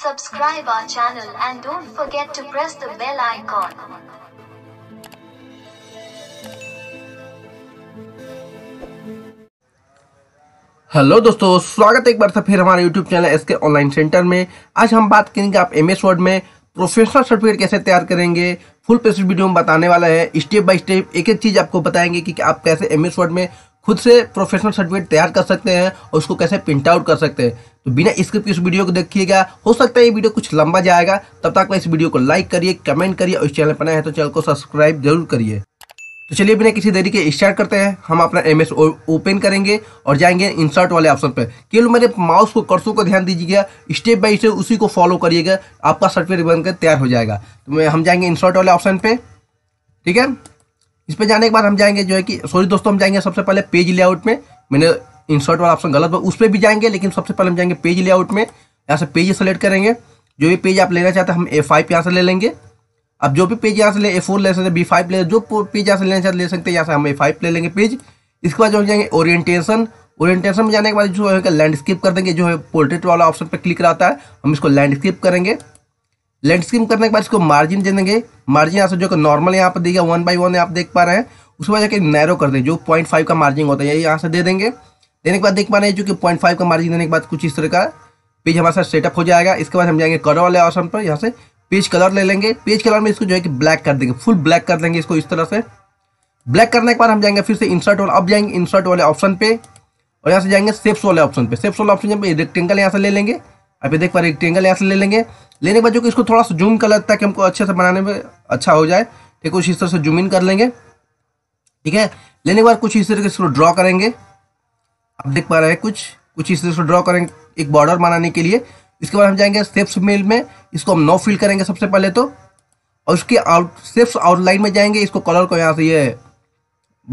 subscribe our channel and don't forget to press the bell icon. Hello दोस्तों स्वागत है एक बार फिर हमारे YouTube channel SK online centre में आज हम बात करेंगे आप एम एस वर्ड में प्रोफेशनल सर्टिफिकेट कैसे तैयार करेंगे फुल प्रेस वीडियो में बताने वाला है स्टेप बाय स्टेप एक एक चीज़ आपको बताएंगे कि, कि आप कैसे एम एस वर्ड में खुद से प्रोफेशनल सर्टिफिकेट तैयार कर सकते हैं और उसको कैसे प्रिंट आउट कर सकते हैं तो बिना स्क्रिप्ट इस वीडियो को देखिएगा हो सकता है ये वीडियो कुछ लंबा जाएगा तब तक मैं इस वीडियो को लाइक करिए कमेंट करिए और इस चैनल पर नए हैं तो चैनल को सब्सक्राइब जरूर करिए तो चलिए बिना किसी देरी के स्टार्ट करते हैं हम अपना एम एस ओपन करेंगे और जाएंगे इंसर्ट वाले ऑप्शन पर केवल मेरे माउस को कर्सों को ध्यान दीजिएगा स्टेप बाई स्टेप उसी को फॉलो करिएगा आपका सर्टिफिकेट बनकर तैयार हो जाएगा तो हम जाएंगे इंसर्ट वाले ऑप्शन पर ठीक है इस पर जाने के बाद हम जाएंगे जो है कि सॉरी दोस्तों हम जाएंगे सबसे पहले पेज लेआउट में मैंने इंसर्ट वाला ऑप्शन गलत उस पर भी जाएंगे लेकिन सबसे पहले हम जाएंगे पेज लेआउट में यहाँ से पेज सेलेक्ट करेंगे जो भी पेज आप लेना चाहते हैं हम ए फाइव यहाँ से ले लेंगे अब जो भी पेज यहाँ से ले ए फोर ले सकते बी फाइव ले जो पेज यहाँ से लेना चाहते ले सकते हैं यहाँ से हम ए फाइव ले लेंगे पेज इसके बाद जो जाएंगे ओरिएंटेशन ओरिएंटेशन में जाने के बाद जो है लैंडस्केप कर देंगे जो है पोर्ट्रेट वाला ऑप्शन पर क्लिक रहता है हम इसको लैंडस्केप करेंगे लेंट करने के बाद इसको मार्जिन दे देंगे मार्जिन यहाँ से जो नॉर्मल यहाँ पर देगा वन बाई वन आप देख पा रहे हैं उसके बाद जाकर नैरो कर दें जो पॉइंट फाइव का मार्जिन होता है ये यहाँ से दे देंगे देने के बाद देख पा रहे हैं जो कि पॉइंट फाइव का मार्जिन देने के बाद कुछ इस तरह का पेज हमारे साथ सेटअप हो जाएगा इसके बाद हम जाएंगे कलर वाले ऑप्शन पर यहाँ से पेज कलर ले लेंगे पेज कलर में इसको जो है कि ब्लैक कर देंगे फुल ब्लैक कर देंगे इसको इस तरह से ब्लैक करने के बाद हम जाएंगे फिर से इंसर्ट वाले अब जाएंगे इंसर्ट वाले ऑप्शन पे और यहाँ से जाएंगे सेप्स वाले ऑप्शन पे सेप्स वाले ऑप्शन जब रेक्टेंगल यहाँ से ले लेंगे अभी देख पा रहे रेक्टेंगल यहाँ से ले लेंगे लेने के बाद जो कि इसको थोड़ा सा जूम कर लेता है कि हमको अच्छे से बनाने में अच्छा हो जाए ठीक कुछ इस तरह से जूम इन कर लेंगे ठीक है लेने के बाद कुछ इस तरह से ड्रॉ करेंगे आप देख पा रहे हैं कुछ कुछ इस तरह से ड्रॉ करेंगे एक बॉर्डर बनाने के लिए इसके बाद हम जाएंगे सेप्स मेल में इसको हम नो फिल करेंगे सबसे पहले तो और उसके आउट सेप्स आउटलाइन में जाएंगे इसको कलर को यहाँ से ये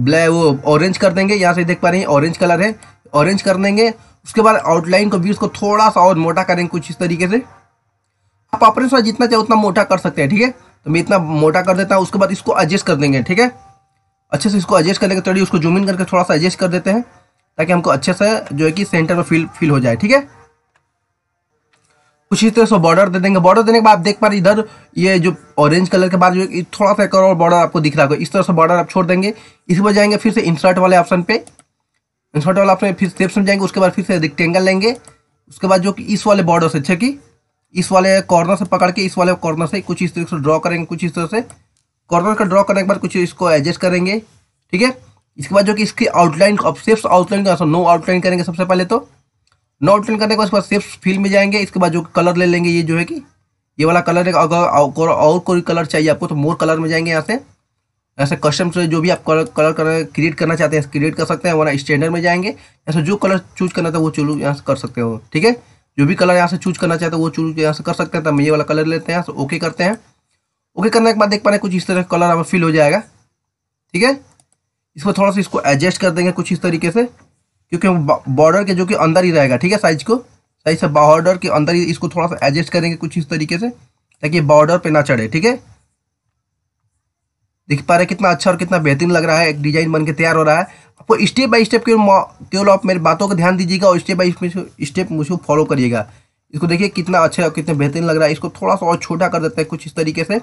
ब्लैक वो ऑरेंज कर देंगे यहाँ से देख पा रहे हैं ऑरेंज कलर है ऑरेंज कर देंगे उसके बाद आउटलाइन को भी उसको थोड़ा सा और मोटा करेंगे कुछ इस तरीके से आप ऑपरेंस वाला जितना चाहे उतना मोटा कर सकते हैं ठीक है तो मैं इतना मोटा कर देता हूँ उसके बाद इसको एडजस्ट कर देंगे ठीक है अच्छे से इसको एडजस्ट करने के तड़ी उसको जूम इन करके थोड़ा सा एडजस्ट कर देते हैं ताकि हमको अच्छे से जो है कि सेंटर में फील फील हो जाए ठीक है कुछ इस तरह से बॉर्डर दे देंगे बॉर्डर देने के बाद आप देख पा रहे इधर ये जो ऑरेंज कलर के बाद जो थोड़ा सा एक और बॉर्डर आपको दिख रहा होगा इस तरह से बॉर्डर आप छोड़ देंगे इस बार जाएंगे फिर से इंसर्ट वाले ऑप्शन पे इंसर्ट वाले ऑप्शन फिर स्टेप्स में जाएंगे उसके बाद फिर से रेक्टेंगल लेंगे उसके बाद जो कि इस वाले बॉर्डर से अच्छा की इस वाले कॉर्नर से पकड़ के इस वाले कॉर्नर से कुछ इस तरीके से ड्रॉ करेंगे कुछ इस तरह से कॉर्नर का ड्रॉ करने के बाद कुछ इसको एडजस्ट करेंगे ठीक है इसके बाद जो कि इसकी आउटलाइन अब सिर्फ आउटलाइन का नो आउटलाइन करेंगे सबसे पहले तो नो आउटलाइन करने के बाद उसके बाद सिर्फ फील्ड में जाएंगे इसके बाद जो कलर ले लेंगे ये जो है कि ये वाला कलर है अगर और कोई कलर चाहिए आपको तो मोर कलर में जाएंगे यहाँ से ऐसे कस्टम से जो भी आप कलर कलर करना क्रिएट करना चाहते हैं क्रिएट कर सकते हैं वरना स्टैंडर्ड में जाएंगे ऐसे जो कलर चूज करना था वो चलू यहाँ से कर सकते हो ठीक है जो भी कलर यहाँ से चूज करना चाहते हैं तो वो चूज यहाँ से कर सकते हैं तो हम ये वाला कलर लेते हैं यहाँ से ओके करते हैं ओके करने के बाद देख पा रहे हैं कुछ इस तरह कलर हमें फिल हो जाएगा ठीक है इसको थोड़ा सा इसको एडजस्ट कर देंगे कुछ इस तरीके से क्योंकि बॉर्डर के जो कि अंदर ही रहेगा ठीक है साइज को साइज से बॉर्डर के अंदर ही इसको थोड़ा सा एडजस्ट करेंगे कुछ इस तरीके से ताकि बॉर्डर पे ना चढ़े ठीक है देख पा रहे कितना अच्छा और कितना बेहतरीन लग रहा है एक डिजाइन बन के तैयार हो रहा है आपको स्टेप बाय स्टेप केवल केवल आप मेरी बातों का ध्यान दीजिएगा और स्टेप बाय स्टेप मुझे फॉलो करिएगा इसको देखिए कितना अच्छा और कितना बेहतरीन लग रहा है इसको थोड़ा सा और छोटा कर देते हैं कुछ इस तरीके से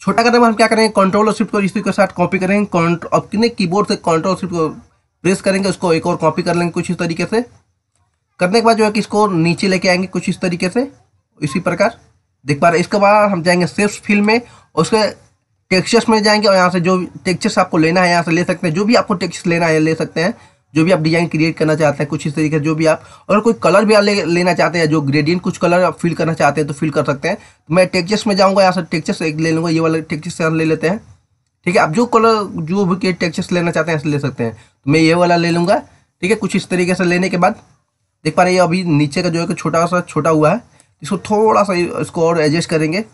छोटा करने में हम क्या करेंगे कंट्रोल और शिफ्ट को इसी के साथ कॉपी करेंगे की कीबोर्ड से कंट्रोल शिफ्ट को प्रेस करेंगे उसको एक और कॉपी कर लेंगे कुछ इस तरीके से करने के बाद जो है कि इसको नीचे लेके आएंगे कुछ इस तरीके से इसी प्रकार देख पा रहे इसके बाद हम जाएंगे सेफ्स फील्ड में उसके टेक्सचर्स में जाएंगे और यहाँ से जो टेक्सचर्स आपको लेना है यहाँ से ले सकते हैं जो भी आपको टेक्सचर्स लेना है ले सकते हैं जो भी आप डिजाइन क्रिएट करना चाहते हैं कुछ इस तरीके से जो भी आप और कोई कलर भी आप ले, लेना चाहते हैं जो ग्रेडियंट कुछ कलर आप फिल करना चाहते हैं तो फिल कर सकते हैं तो मैं टेक्चर्स में जाऊँगा यहाँ से टेक्चर्स एक ले लूँगा ये वाला टेक्चर्स यहाँ ले लेते हैं ठीक है आप जो कलर जो भी टेक्चर्स लेना चाहते हैं ले सकते हैं तो मैं ये वाला ले लूँगा ठीक है कुछ इस तरीके से लेने के बाद देख पा रहे हैं अभी नीचे का जो है छोटा सा छोटा हुआ है इसको थोड़ा सा इसको और एडजस्ट करेंगे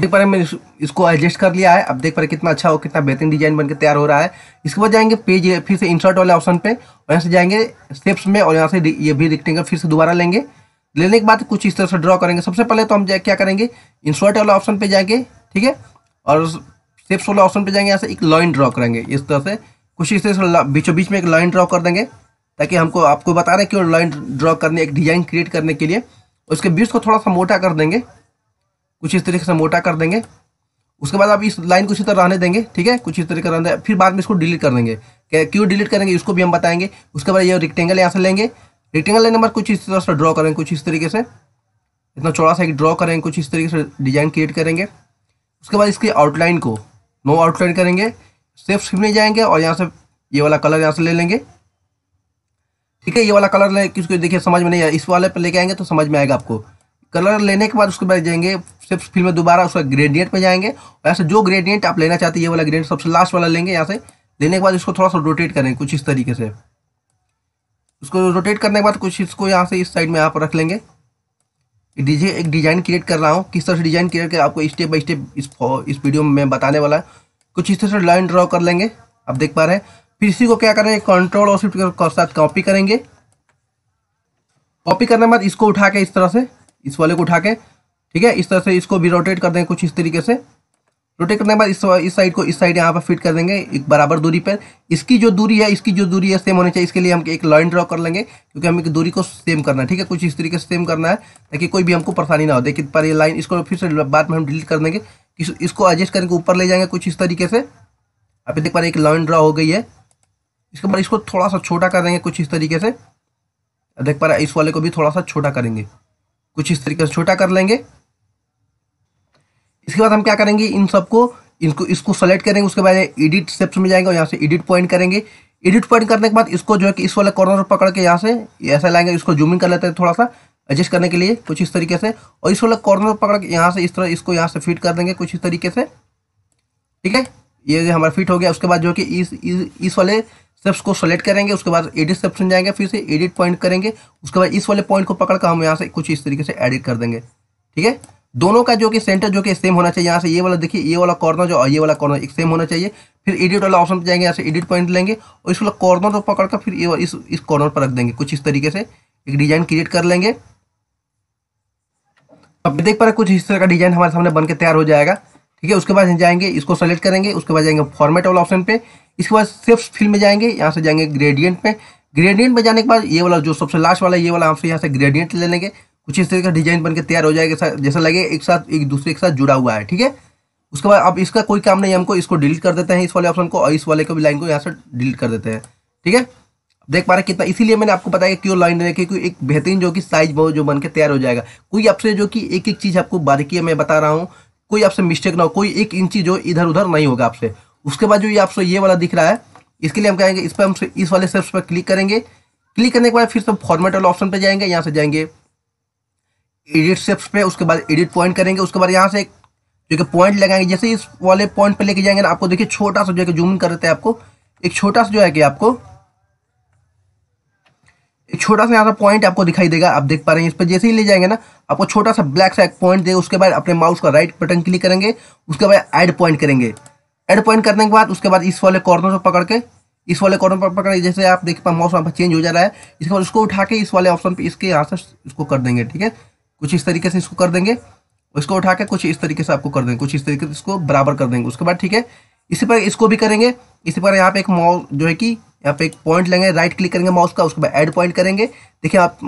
देख पा रहे हैं मैंने इसको एडजस्ट कर लिया है अब देख पा रहे कितना अच्छा हो कितना बेहतरीन डिजाइन बनकर तैयार हो रहा है इसके बाद जाएंगे पेज फिर से इंसर्ट वाले ऑप्शन पे और यहाँ से जाएंगे स्टेप्स में और यहाँ से ये भी रिक्टेंगल फिर से दोबारा लेंगे लेने के बाद कुछ इस तरह से ड्रॉ करेंगे सबसे पहले तो हम क्या करेंगे इंसर्ट वाला ऑप्शन पे जाएंगे ठीक है और स्टेप्स वाला ऑप्शन पे जाएंगे यहाँ से एक लाइन ड्रॉ करेंगे इस तरह से कुछ इस तरह से बीचों बीच में एक लाइन ड्रॉ कर देंगे ताकि हमको आपको बता रहे हैं कि लाइन ड्रॉ करने एक डिजाइन क्रिएट करने के लिए उसके बीच को थोड़ा सा मोटा कर देंगे कुछ इस तरीके से मोटा कर देंगे उसके बाद आप इस लाइन को इसी तरह रहने देंगे ठीक है कुछ इस तरीके रहने फिर बाद में इसको डिलीट कर देंगे क्यों डिलीट करेंगे इसको भी हम बताएंगे उसके बाद ये रिक्टेंगल यहाँ से लेंगे रिक्टेंगल लेने बाद कुछ इस तरह से ड्रॉ करेंगे कुछ इस तरीके से इतना चौड़ा सा एक ड्रॉ करेंगे कुछ इस तरीके से डिजाइन क्रिएट करेंगे उसके बाद इसकी आउटलाइन को नो आउटलाइन करेंगे सेफ स्विप में जाएंगे और यहाँ से ये वाला कलर यहाँ से ले लेंगे ठीक है ये वाला कलर ले किसको देखिए समझ में नहीं आया इस वाले पर लेके आएंगे तो समझ में आएगा आपको कलर लेने के बाद उसके बाद जाएंगे सिर्फ फिर में दोबारा उसका ग्रेडियंट में जाएंगे और ऐसे जो ग्रेडियंट आप लेना चाहते हैं ये वाला ग्रेडियंट सबसे लास्ट वाला लेंगे यहाँ से लेने के बाद इसको थोड़ा सा रोटेट करेंगे कुछ इस तरीके से उसको रोटेट करने के बाद कुछ इसको यहाँ से इस साइड में आप रख लेंगे डीजे एक डिज़ाइन क्रिएट कर रहा हूँ किस तरह से डिज़ाइन क्रिएट कर आपको स्टेप बाई स्टेप इस इस वीडियो में बताने वाला है कुछ इस तरह से लाइन ड्रॉ कर लेंगे आप देख पा रहे हैं फिर इसी को क्या करेंगे कंट्रोल और शिफ्ट के साथ कॉपी करेंगे कॉपी करने के बाद इसको उठा के इस तरह से इस वाले को उठा के ठीक है इस तरह से इसको भी रोटेट कर देंगे कुछ इस तरीके से रोटेट करने के बाद इस साइड को इस साइड यहाँ पर फिट कर देंगे एक बराबर दूरी पर इसकी जो दूरी है इसकी जो दूरी है सेम होनी चाहिए इसके लिए हम एक लाइन ड्रॉ कर लेंगे क्योंकि हमें दूरी को सेम करना है ठीक है कुछ इस तरीके से सेम करना है ताकि कोई भी हमको परेशानी ना हो देखिए पर ये लाइन इसको फिर से बाद में हम डिलीट कर देंगे इसको एडजस्ट करके ऊपर ले जाएंगे कुछ इस तरीके से आप देख पा रहे एक लाइन ड्रॉ हो गई है इसके बाद इसको थोड़ा सा छोटा कर देंगे कुछ इस तरीके से देख पा रहे इस वाले को भी थोड़ा सा छोटा करेंगे कुछ इस तरीके से छोटा कर लेंगे इसके बाद हम क्या करेंगे इन सबको इनको इसको सेलेक्ट करेंगे उसके बाद एडिट स्टेप्स में जाएंगे और यहाँ से एडिट पॉइंट करेंगे एडिट पॉइंट करने के बाद इसको जो है कि इस वाले कॉर्नर पर पकड़ के यहाँ से ऐसा लाएंगे इसको जूमिंग कर लेते हैं थोड़ा सा एडजस्ट करने के लिए कुछ इस तरीके से और इस वाले कॉर्नर पकड़ के यहाँ से इस तरह इसको यहाँ से फिट कर देंगे कुछ इस तरीके से ठीक है ये हमारा फिट हो गया उसके बाद जो कि इस इस, इस वाले स्टेप्स को सेलेक्ट करेंगे उसके बाद एडिट स्टेप्स में जाएंगे फिर से एडिट पॉइंट करेंगे उसके बाद इस वाले पॉइंट को पकड़ कर हम यहाँ से कुछ इस तरीके से एडिट कर देंगे ठीक है दोनों का जो कि सेंटर जो कि सेम होना चाहिए यहाँ से ये वाला देखिए ये वाला कॉर्नर जो ये वाला कॉर्नर एक सेम होना चाहिए फिर एडिट वाला ऑप्शन पर जाएंगे यहाँ से एडिट पॉइंट लेंगे और इस वाला कॉर्नर को पकड़ कर फिर ये इस इस कॉर्नर पर रख देंगे कुछ इस तरीके से एक डिजाइन क्रिएट कर लेंगे अब देख पा रहे कुछ इस तरह का डिजाइन हमारे सामने बनकर तैयार हो जाएगा ठीक है उसके बाद जाएंगे इसको सेलेक्ट करेंगे उसके बाद जाएंगे फॉर्मेट वाला ऑप्शन पे इसके बाद सिर्फ फिल्म में जाएंगे यहाँ से जाएंगे ग्रेडियंट में ग्रेडियंट में जाने के बाद ये वाला जो सबसे लास्ट वाला ये वाला आपसे यहाँ से ग्रेडियंट ले लेंगे कुछ इस तरीके का डिजाइन बनकर तैयार हो जाएगा जैसा लगे एक साथ एक दूसरे के साथ जुड़ा हुआ है ठीक है उसके बाद अब इसका कोई काम नहीं हमको इसको डिलीट कर देते हैं इस वाले ऑप्शन को और इस वाले को भी लाइन को यहाँ से डिलीट कर देते हैं ठीक है देख पा रहे कितना इसीलिए मैंने आपको बताया क्यों लाइन देने की एक बेहतरीन जो कि साइज बहुत जो बन के तैयार हो जाएगा कोई आपसे जो कि एक एक चीज़ आपको बारीकी मैं बता रहा हूँ कोई आपसे मिस्टेक ना हो कोई एक इंची जो इधर उधर नहीं होगा आपसे उसके बाद जो ये आपसे ये वाला दिख रहा है इसके लिए हम कहेंगे इस पर हम इस वाले सेप्स पर क्लिक करेंगे क्लिक करने के बाद फिर सब फॉर्मेट वाले ऑप्शन पर जाएंगे यहाँ से जाएंगे एडिट सेप्स पे उसके बाद एडिट पॉइंट करेंगे उसके बाद यहाँ से एक जो कि पॉइंट लगाएंगे जैसे इस वाले पॉइंट पे लेके जाएंगे ना आपको देखिए छोटा सा जो है कि जूम करते हैं आपको एक छोटा सा जो है कि आपको एक छोटा सा यहाँ सा पॉइंट आपको दिखाई देगा आप देख पा रहे हैं इस पर जैसे ही ले जाएंगे ना आपको छोटा सा ब्लैक सा एक पॉइंट देगा उसके बाद अपने माउस का राइट बटन क्लिक करेंगे उसके बाद एड पॉइंट करेंगे एड पॉइंट करने के बाद उसके बाद इस वाले कॉर्नर को पकड़ के इस वाले कॉर्नर पर पकड़ जैसे आप देख पा माउस वहाँ पर चेंज हो जा रहा है इसके बाद उसको उठा के इस वाले ऑप्शन पर इसके यहाँ से इसको कर देंगे ठीक है कुछ इस तरीके से इसको कर देंगे इसको उठा के कुछ इस तरीके से आपको कर देंगे कुछ इस तरीके से इसको बराबर कर देंगे उसके बाद ठीक है इसी पर इसको भी करेंगे इसी पर यहाँ पे एक माउस जो है कि यहाँ पे एक पॉइंट लेंगे राइट क्लिक करेंगे माउस का उसके बाद ऐड पॉइंट करेंगे देखिए आप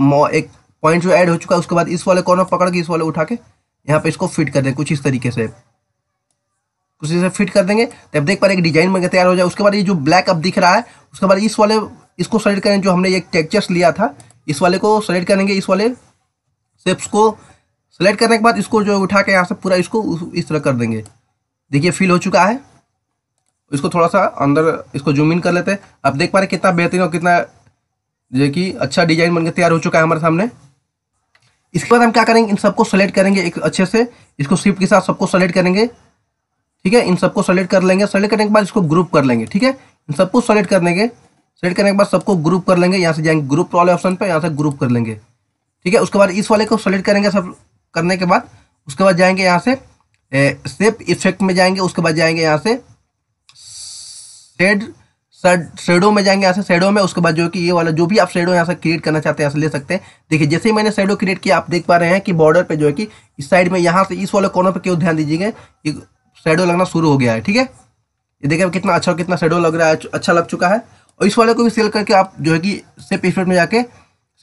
एक पॉइंट जो ऐड हो चुका है उसके बाद इस वाले कॉर्नर पकड़ के इस वाले उठा के यहाँ पे इसको फिट कर दें कुछ इस तरीके से कुछ इसे फिट कर देंगे तो आप देख पा एक डिजाइन बन तैयार हो जाए उसके बाद ये जो ब्लैक अब दिख रहा है उसके बाद इस वाले इसको सेलेक्ट करेंगे जो हमने एक टेक्चर्स लिया था इस वाले को सेलेक्ट करेंगे इस वाले शेप्स को सेलेक्ट करने के बाद इसको जो उठा के यहाँ से पूरा इसको इस तरह कर देंगे देखिए फिल हो चुका है इसको थोड़ा सा अंदर इसको जूम इन कर लेते हैं आप देख पा रहे कितना बेहतरीन और कितना जो कि अच्छा डिजाइन बनकर तैयार हो चुका है हमारे सामने इसके बाद हम क्या करेंगे इन सबको सेलेक्ट करेंगे एक अच्छे से इसको शिफ्ट के साथ सबको सेलेक्ट करेंगे ठीक है इन सबको सेलेक्ट कर लेंगे सेलेक्ट करने के बाद इसको ग्रुप कर लेंगे ठीक है इन सबको सेलेक्ट कर लेंगे सेलेक्ट करने के बाद सबको ग्रुप कर लेंगे यहाँ से जाएंगे ग्रुप वाले ऑप्शन पर यहाँ से ग्रुप कर लेंगे ठीक है उसके बाद इस वाले को सेलेक्ट करेंगे सब करने के बाद उसके बाद जाएंगे यहाँ से सेप इफेक्ट में जाएंगे उसके बाद जाएंगे यहाँ से शेड शेडो में जाएंगे यहाँ से शेडो में उसके बाद जो कि ये वाला जो भी आप शेडो यहाँ से क्रिएट करना चाहते हैं यहाँ से ले सकते हैं देखिए जैसे ही मैंने शेडो क्रिएट किया आप देख पा रहे हैं कि बॉर्डर पे जो है कि इस साइड में यहाँ से इस वाले कोनों पे क्यों ध्यान दीजिएगा ये शेडो लगना शुरू हो गया है ठीक है ये देखिए कितना अच्छा कितना शेडो लग रहा है अच्छा लग चुका है और इस वाले को भी सेल करके आप जो है कि सेप इफेक्ट में जाके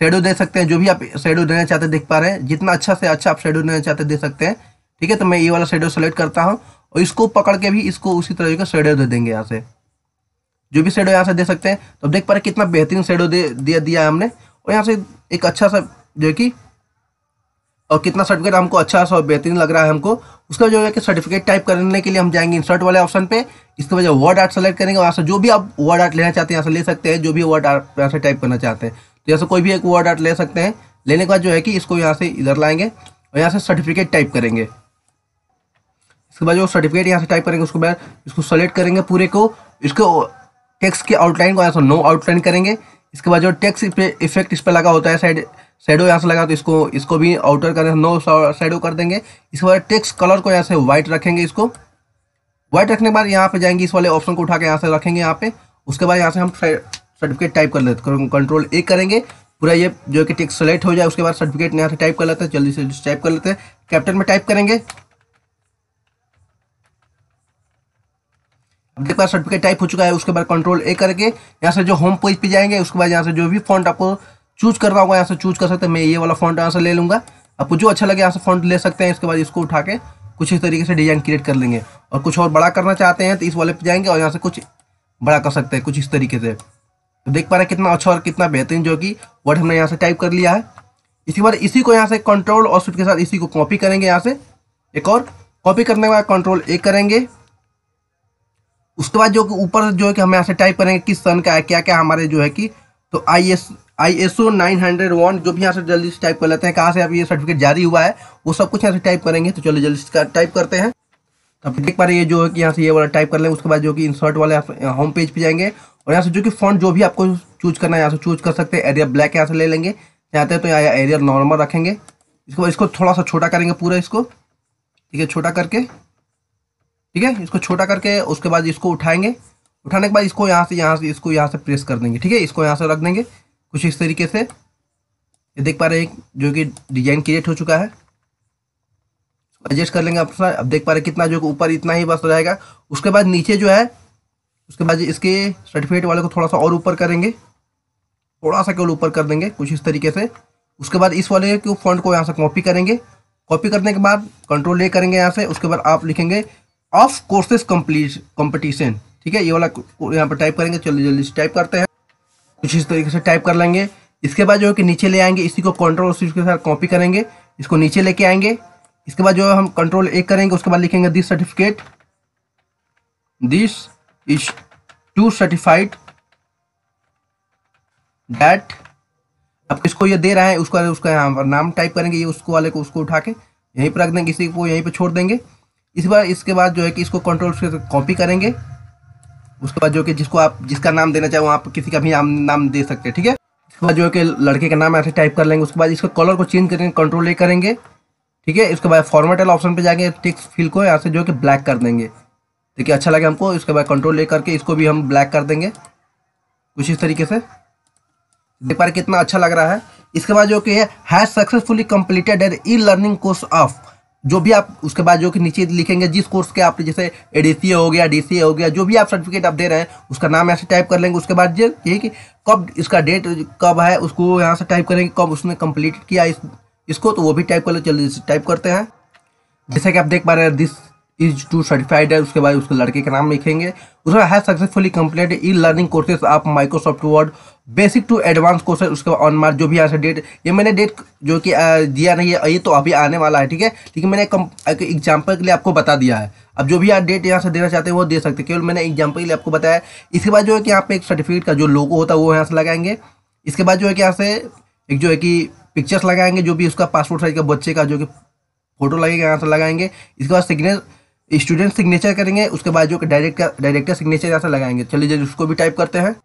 शेडो दे सकते हैं जो भी आप शेडो देना चाहते हैं देख पा रहे हैं जितना अच्छा से अच्छा आप शेडो देना चाहते दे सकते हैं ठीक है तो मैं ये वाला शेडो सेलेक्ट करता हूँ और इसको पकड़ के भी इसको उसी तरह का शेडो दे देंगे यहाँ से जो भी शेडो यहाँ से दे सकते हैं तो देख पा रहे कितना बेहतरीन शेडो दे दिया दिया हमने और यहाँ से एक अच्छा सा जो है कि और कितना सर्टिफिकेट हमको अच्छा सा और बेहतरीन लग रहा है हमको उसका जो है कि सर्टिफिकेट टाइप करने के लिए हम जाएंगे इंसर्ट वाले ऑप्शन पे इसके बजाय वर्ड आर्ट सेलेक्ट करेंगे वहाँ से जो भी आप वर्ड आर्ट लेना चाहते हैं यहाँ से ले सकते हैं जो भी वर्ड आर्ट यहाँ से टाइप करना चाहते हैं तो यहाँ से कोई भी एक वर्ड आर्ट ले सकते हैं लेने के बाद जो है कि इसको यहाँ से इधर लाएंगे और यहाँ से सर्टिफिकेट टाइप करेंगे इसके बाद जो सर्टिफिकेट यहाँ से टाइप करेंगे उसके बाद इसको सेलेक्ट करेंगे पूरे को इसको टेक्स्ट के आउटलाइन को यहाँ से नो आउटलाइन करेंगे इसके बाद जो टेक्स इफेक्ट इस पर लगा होता है साइड शेडो यहाँ से लगा तो इसको इसको भी आउटर करें नो शेडो कर देंगे इसके बाद टेक्स्ट कलर को यहाँ से व्हाइट रखेंगे इसको व्हाइट रखने के बाद यहाँ पे जाएंगे इस वाले ऑप्शन को उठा के यहाँ से रखेंगे यहाँ पे उसके बाद यहाँ से हम सर्टिफिकेट टाइप कर लेते कंट्रोल ए करेंगे पूरा ये जो कि टेक्स्ट सेलेक्ट हो जाए उसके बाद सर्टिफिकेट यहाँ से टाइप कर लेते हैं जल्दी से टाइप कर लेते हैं कैप्टन में टाइप करेंगे एक बार सर्टिफिकेट टाइप हो चुका है उसके बाद कंट्रोल ए करके यहाँ से जो होम पेज पे जाएंगे उसके बाद यहाँ से जो भी फॉन्ट आपको चूज करना होगा यहाँ से चूज कर सकते हैं मैं ये वाला फॉन्ट यहाँ से ले लूँगा आपको जो अच्छा लगे यहाँ से फॉन्ट ले सकते हैं इसके बाद इसको उठा के कुछ इस तरीके से डिजाइन क्रिएट कर लेंगे और कुछ और बड़ा करना चाहते हैं तो इस वाले पे जाएंगे और यहाँ से कुछ बड़ा कर सकते हैं कुछ इस तरीके से देख पा रहे हैं कितना अच्छा और कितना बेहतरीन जो कि वर्ड हमने यहाँ से टाइप कर लिया है इसके बाद इसी को यहाँ से कंट्रोल और स्विफ्ट के साथ इसी को कॉपी करेंगे यहाँ से एक और कॉपी करने के बाद कंट्रोल ए करेंगे उसके बाद जो कि ऊपर जो है कि हम यहाँ से टाइप करेंगे किस सन का है क्या क्या हमारे जो है कि तो I S I S O nine hundred one जो भी यहाँ से जल्दी से टाइप कर लेते हैं कहाँ से अभी ये सर्टिफिकेट जारी हुआ है वो सब कुछ यहाँ से टाइप करेंगे तो चलो जल्दी से टाइप करते हैं तब तो देख पा रहे हैं जो है कि यहाँ से ये वाला टाइप कर लें उसके बाद जो कि इंसर्ट वाले होम पेज पे जाएंगे और यहाँ से जो कि फॉन्ट जो भी आपको चूज करना है यहाँ से चूज कर सकते हैं एरिया ब्लैक यहाँ से ले लेंगे चाहते हैं तो यहाँ एरिया नॉर्मल रखेंगे इसको इसको थोड़ा सा छोटा करेंगे पूरा इसको ठीक है छोटा करके ठीक है इसको छोटा करके उसके बाद इसको उठाएंगे उठाने के बाद इसको यहाँ से यहाँ से इसको यहाँ से प्रेस कर देंगे ठीक है इसको यहाँ से रख देंगे कुछ इस तरीके से ये देख पा रहे हैं जो कि डिजाइन क्रिएट हो चुका है एडजस्ट कर लेंगे आप अब देख पा रहे कितना जो ऊपर इतना ही बस रहेगा उसके बाद नीचे जो है उसके बाद इसके सर्टिफिकेट वाले को थोड़ा सा और ऊपर करेंगे थोड़ा सा केवल ऊपर कर देंगे कुछ इस तरीके से उसके बाद इस वाले के फंड को यहाँ से कॉपी करेंगे कॉपी करने के बाद कंट्रोल ले करेंगे यहाँ से उसके बाद आप लिखेंगे ऑफ कोर्सेस कम्प्लीट कॉम्पिटिशन ठीक है ये वाला यहाँ पर टाइप करेंगे चलिए जल्दी से टाइप करते हैं कुछ इस तरीके से टाइप कर लेंगे इसके बाद जो है कि नीचे ले आएंगे इसी को कंट्रोल सी के साथ कॉपी करेंगे इसको नीचे लेके आएंगे इसके बाद जो है हम कंट्रोल ए करेंगे उसके बाद लिखेंगे this certificate this is to certified that अब किसको ये दे रहा है उसको उसका यहाँ पर नाम टाइप करेंगे ये उसको वाले को उसको उठा के यहीं पर रख देंगे किसी को यहीं पर छोड़ देंगे इस बार इसके बाद जो है कि इसको कंट्रोल से कॉपी करेंगे उसके बाद जो कि जिसको आप जिसका नाम देना चाहे आप किसी का भी नाम नाम दे सकते हैं ठीक है उसके बाद जो है कि लड़के का नाम ऐसे टाइप कर लेंगे उसके बाद इसका कलर को चेंज करेंगे कंट्रोल ए करेंगे ठीक है इसके बाद फॉर्मेट ऑप्शन पे जाएंगे टिक्स फील को यहाँ से जो कि ब्लैक कर देंगे देखिए अच्छा लगे हमको इसके बाद कंट्रोल ले करके इसको भी हम ब्लैक कर देंगे कुछ इस तरीके से देख पा रहे कितना अच्छा लग रहा है इसके बाद जो कि है has successfully completed an e learning course of जो भी आप उसके बाद जो कि नीचे लिखेंगे जिस कोर्स के आप जैसे ए हो गया डी हो गया जो भी आप सर्टिफिकेट आप दे रहे हैं उसका नाम ऐसे टाइप कर लेंगे उसके बाद ये यही कि कब इसका डेट कब है उसको यहाँ से टाइप करेंगे कब उसने कंप्लीट किया इस इसको तो वो भी टाइप कर लो चलिए टाइप करते हैं जैसे कि आप देख पा रहे हैं दिस इज टू सर्टिफाइड है उसके बाद उसके लड़के का नाम लिखेंगे उसका है successfully complete e learning courses आप Microsoft Word basic to advance courses उसके बाद ऑन मार्च जो भी यहाँ से डेट ये मैंने डेट जो कि दिया नहीं है ये तो अभी आने वाला है ठीक है लेकिन मैंने एग्जाम्पल के लिए आपको बता दिया है अब जो भी आप डेट यहाँ से देना चाहते हैं वो दे सकते हैं केवल मैंने एग्जाम्पल के लिए आपको बताया इसके बाद जो है कि यहाँ पे एक सर्टिफिकेट का जो लोगो होता है वो यहाँ से लगाएंगे इसके बाद जो है कि यहाँ से एक जो है कि पिक्चर्स लगाएंगे जो भी उसका पासपोर्ट साइज का बच्चे का जो कि फोटो लगेगा यहाँ से लगाएंगे इसके बाद सिग्नेचर स्टूडेंट सिग्नेचर करेंगे उसके बाद जो डायरेक्टर डायरेक्टर सिग्नेचर यहाँ लगाएंगे चलिए जब उसको भी टाइप करते हैं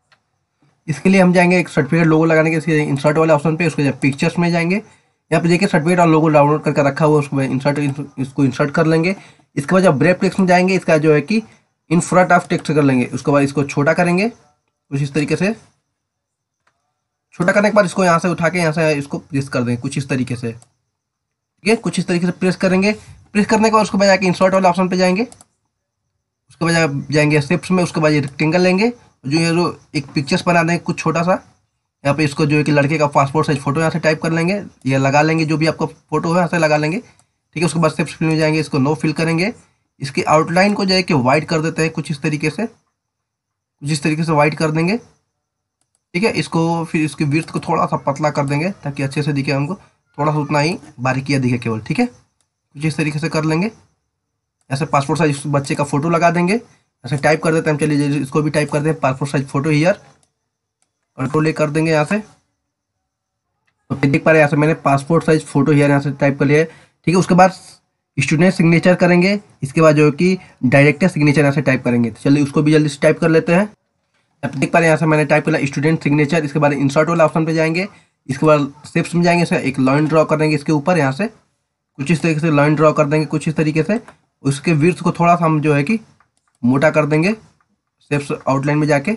इसके लिए हम जाएंगे एक सर्टिफिकेट लोगो लगाने के लिए इंसर्ट वाले ऑप्शन पे उसके जब पिक्चर्स में जाएंगे यहाँ पे देखिए सर्टिफिकेट और लोगो डाउनलोड करके रखा हुआ उसको इंसर्ट इसको इंसर्ट कर लेंगे इसके बाद जब ब्रेप टेक्स में जाएंगे इसका जो है कि इन फ्रंट ऑफ टेक्स कर लेंगे उसके बाद इसको छोटा करेंगे कुछ इस तरीके से छोटा करने के बाद इसको यहाँ से उठा के यहाँ से इसको प्रेस कर देंगे कुछ इस तरीके से ठीक है कुछ इस तरीके से प्रेस करेंगे प्रेस करने के बाद उसके बाद जाके इंसर्ट वाले ऑप्शन पे जाएंगे उसके बाद जाएंगे स्टेप्स में उसके बाद ये रेक्टेंगल लेंगे जो ये जो एक पिक्चर्स बना देंगे कुछ छोटा सा यहाँ पे इसको जो है कि लड़के का पासपोर्ट साइज फोटो यहाँ से टाइप कर लेंगे या लगा लेंगे जो भी आपका फोटो है यहाँ से लगा लेंगे ठीक है उसके बाद स्टेप्स फिल में जाएंगे इसको नो फिल करेंगे इसकी आउटलाइन को जाए कि वाइट कर देते हैं कुछ इस तरीके से कुछ इस तरीके से वाइट कर देंगे ठीक है इसको फिर इसके विर्थ को थोड़ा सा पतला कर देंगे ताकि अच्छे से दिखे हमको थोड़ा सा उतना ही बारीकियाँ दिखे केवल ठीक है कुछ इस तरीके से कर लेंगे ऐसे पासपोर्ट साइज बच्चे का फ़ोटो लगा देंगे ऐसे टाइप कर देते हैं चलिए इसको भी टाइप कर दें passport size photo here control ले कर देंगे यहाँ से तो देख पा रहे हैं यहाँ से मैंने पासपोर्ट साइज फ़ोटो हीयर यहाँ से टाइप कर लिया है ठीक है उसके बाद स्टूडेंट सिग्नेचर करेंगे इसके बाद जो कि डायरेक्टर सिग्नेचर यहाँ से टाइप करेंगे तो चलिए उसको भी जल्दी से टाइप कर लेते हैं अब देख पा रहे हैं यहाँ से मैंने टाइप किया स्टूडेंट सिग्नेचर इसके बाद इंसर्ट वाला ऑप्शन पर जाएंगे इसके बाद सिप्स में जाएंगे एक लाइन ड्रॉ करेंगे इसके ऊपर यहाँ से कुछ इस तरीके से लाइन ड्रॉ कर देंगे कुछ इस तरीके से उसके विर्थ को थोड़ा सा हम जो है कि मोटा कर देंगे सेप्स आउटलाइन में जाके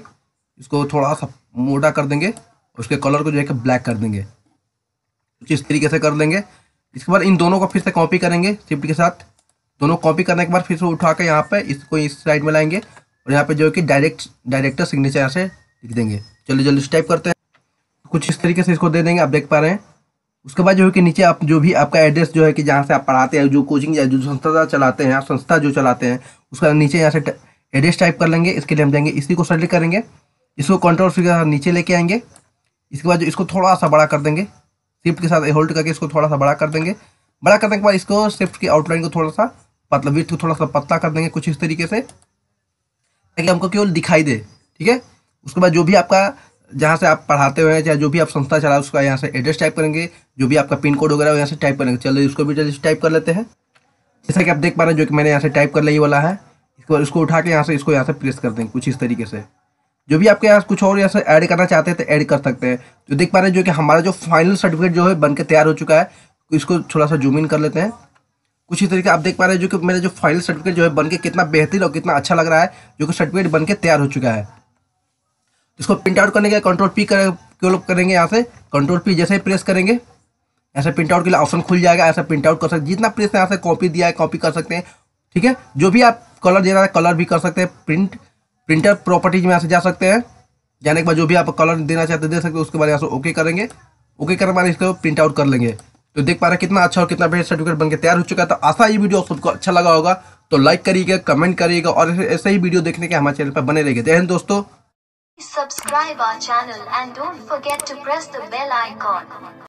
इसको थोड़ा सा मोटा कर देंगे उसके कलर को जो है कि ब्लैक कर देंगे कुछ इस तरीके से कर लेंगे इसके बाद इन दोनों को फिर से कॉपी करेंगे शिफ्ट के साथ दोनों कॉपी करने के बाद फिर से उठा कर यहाँ पर इसको इस साइड में लाएंगे और यहाँ पे जो है कि डायरेक्ट डायरेक्टर सिग्नेचर से लिख देंगे चलिए जल्दी स्टाइप करते हैं कुछ इस तरीके से इसको दे देंगे आप देख पा रहे हैं उसके बाद जो है कि नीचे आप जो भी आपका एड्रेस जो है कि जहाँ से आप पढ़ाते हैं जो कोचिंग या जो संस्था चलाते हैं आप संस्था जो चलाते हैं उसका नीचे यहाँ से एड्रेस टाइप कर लेंगे इसके लिए हम जाएंगे इसी को सेलेक्ट करेंगे इसको कंट्रोल के साथ नीचे लेके आएंगे इसके बाद जो इसको थोड़ा सा बड़ा कर देंगे शिफ्ट के साथ होल्ड करके इसको थोड़ा सा बड़ा कर देंगे बड़ा करने के बाद इसको शिफ्ट की आउटलाइन को थोड़ा सा मतलब विथ को थोड़ा सा पतला कर देंगे कुछ इस तरीके से ताकि हमको केवल दिखाई दे ठीक है उसके बाद जो भी आपका जहाँ से आप पढ़ाते हुए चाहे जो भी आप संस्था चला उसका यहाँ से एड्रेस टाइप करेंगे जो भी आपका पिन कोड वगैरह यहाँ से टाइप करेंगे चलो इसको भी जल्दी टाइप कर लेते हैं जैसा कि आप देख पा रहे हैं जो कि मैंने यहाँ से टाइप कर लिया वाला है इसको इसको उठा के यहाँ से इसको यहाँ से प्रेस कर देंगे कुछ इस तरीके से जो भी आपके यहाँ कुछ और यहाँ से ऐड करना चाहते हैं तो ऐड कर सकते हैं तो देख पा रहे हैं जो कि हमारा जो फाइनल सर्टिफिकेट जो है बन के तैयार हो चुका है इसको थोड़ा सा जूम इन कर लेते हैं कुछ इस तरीके आप देख पा रहे हैं जो कि मेरा जो फाइनल सर्टिफिकेट जो है बन के कितना बेहतरीन और कितना अच्छा लग रहा है जो कि सर्टिफिकेट बन के तैयार हो चुका है इसको प्रिंट आउट करने के कंट्रोल पी कर क्लोप करेंगे यहाँ से कंट्रोल पी जैसे ही प्रेस करेंगे ऐसे प्रिंट आउट के लिए ऑप्शन खुल जाएगा ऐसा प्रिंट आउट कर सकते जितना प्रेस यहाँ से कॉपी दिया है कॉपी कर सकते हैं ठीक है जो भी आप कलर दे है कलर भी कर सकते हैं प्रिंट प्रिंटर प्रॉपर्टीज में यहाँ से जा सकते हैं जाने के बाद जो भी आप कलर देना चाहते हैं दे सकते हैं उसके बाद यहाँ से ओके करेंगे ओके करने बाद इसको प्रिंट आउट कर लेंगे तो देख पा रहे हैं कितना अच्छा और कितना बेहतर सर्टिफिकेट बनकर तैयार हो चुका है तो आशा ये वीडियो सबको अच्छा लगा होगा तो लाइक करिएगा कमेंट करिएगा और ऐसे ही वीडियो देखने के हमारे चैनल पर बने रहेंगे जय हिंद दोस्तों Subscribe our channel and don't forget to press the bell icon.